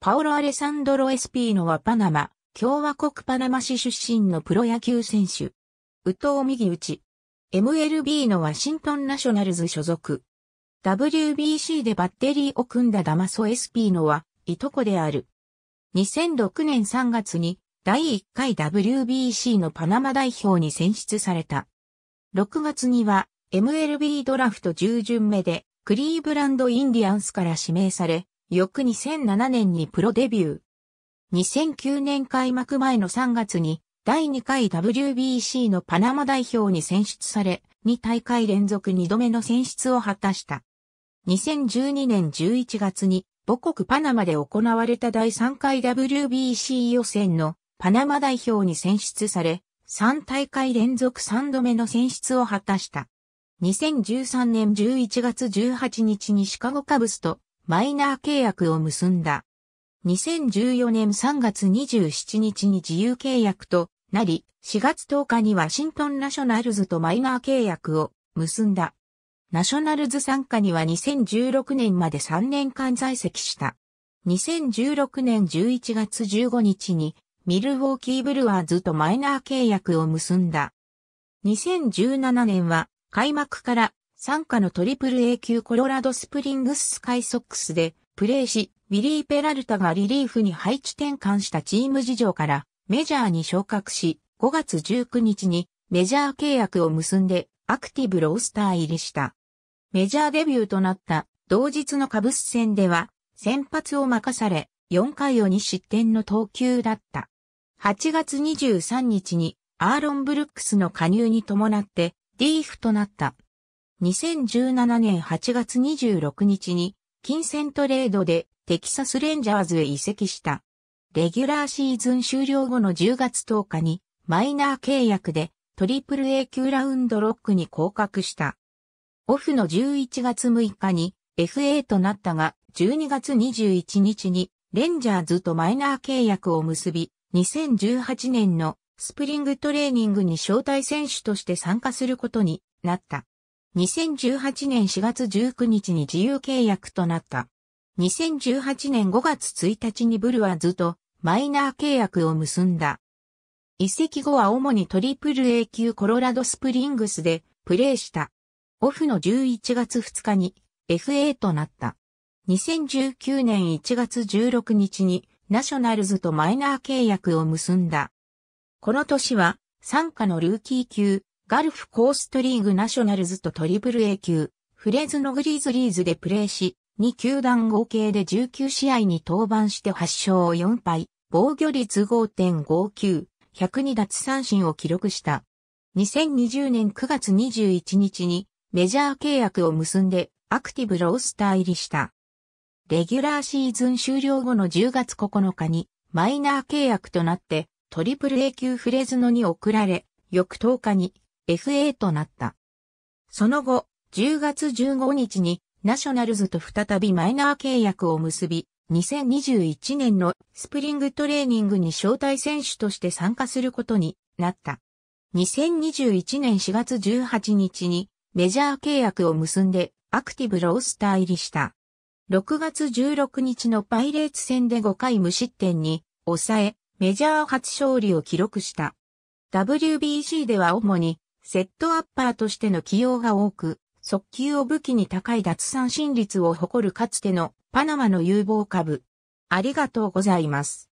パオロ・アレサンドロ・エスピーノはパナマ、共和国パナマ市出身のプロ野球選手。ウトウ右打ち。MLB のワシントンナショナルズ所属。WBC でバッテリーを組んだダマソ・エスピーノは、いとこである。2006年3月に、第1回 WBC のパナマ代表に選出された。6月には、MLB ドラフト10巡目で、クリーブランド・インディアンスから指名され、翌2007年にプロデビュー。2009年開幕前の3月に第2回 WBC のパナマ代表に選出され、2大会連続2度目の選出を果たした。2012年11月に母国パナマで行われた第3回 WBC 予選のパナマ代表に選出され、3大会連続3度目の選出を果たした。2013年11月18日にシカゴカブスとマイナー契約を結んだ。2014年3月27日に自由契約となり、4月10日にワシントンナショナルズとマイナー契約を結んだ。ナショナルズ参加には2016年まで3年間在籍した。2016年11月15日にミルウォーキーブルワーズとマイナー契約を結んだ。2017年は開幕から参加のトリプル A 級コロラドスプリングススカイソックスでプレーし、ウィリー・ペラルタがリリーフに配置転換したチーム事情からメジャーに昇格し、5月19日にメジャー契約を結んでアクティブロースター入りした。メジャーデビューとなった同日のカブス戦では先発を任され4回を2失点の投球だった。8月23日にアーロン・ブルックスの加入に伴ってリーフとなった。2017年8月26日に金銭トレードでテキサスレンジャーズへ移籍した。レギュラーシーズン終了後の10月10日にマイナー契約でトリプル A 級ラウンドロックに降格した。オフの11月6日に FA となったが12月21日にレンジャーズとマイナー契約を結び2018年のスプリングトレーニングに招待選手として参加することになった。2018年4月19日に自由契約となった。2018年5月1日にブルワーズとマイナー契約を結んだ。移籍後は主にトリプル A 級コロラドスプリングスでプレーした。オフの11月2日に FA となった。2019年1月16日にナショナルズとマイナー契約を結んだ。この年は参加のルーキー級ガルフコーストリーグナショナルズとトリプル A 級、フレズのグリーズリーズでプレーし、2球団合計で19試合に登板して8勝4敗、防御率5.59、102奪三振を記録した。2020年9月21日にメジャー契約を結んでアクティブロースター入りした。レギュラーシーズン終了後の10月9日にマイナー契約となってトリプル A 級フレズノに送られ、翌10日に FA となった。その後、10月15日にナショナルズと再びマイナー契約を結び、2021年のスプリングトレーニングに招待選手として参加することになった。2021年4月18日にメジャー契約を結んでアクティブロースター入りした。6月16日のパイレーツ戦で5回無失点に抑え、メジャー初勝利を記録した。WBC では主にセットアッパーとしての起用が多く、速球を武器に高い脱三振率を誇るかつてのパナマの有望株。ありがとうございます。